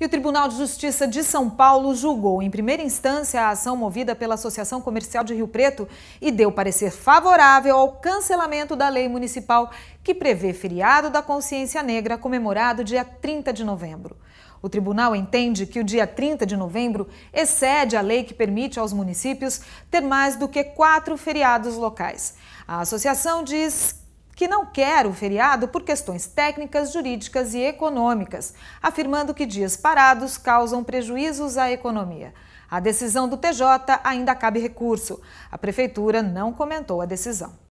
E o Tribunal de Justiça de São Paulo julgou em primeira instância a ação movida pela Associação Comercial de Rio Preto e deu parecer favorável ao cancelamento da lei municipal que prevê feriado da consciência negra comemorado dia 30 de novembro. O tribunal entende que o dia 30 de novembro excede a lei que permite aos municípios ter mais do que quatro feriados locais. A associação diz que não quer o feriado por questões técnicas, jurídicas e econômicas, afirmando que dias parados causam prejuízos à economia. A decisão do TJ ainda cabe recurso. A Prefeitura não comentou a decisão.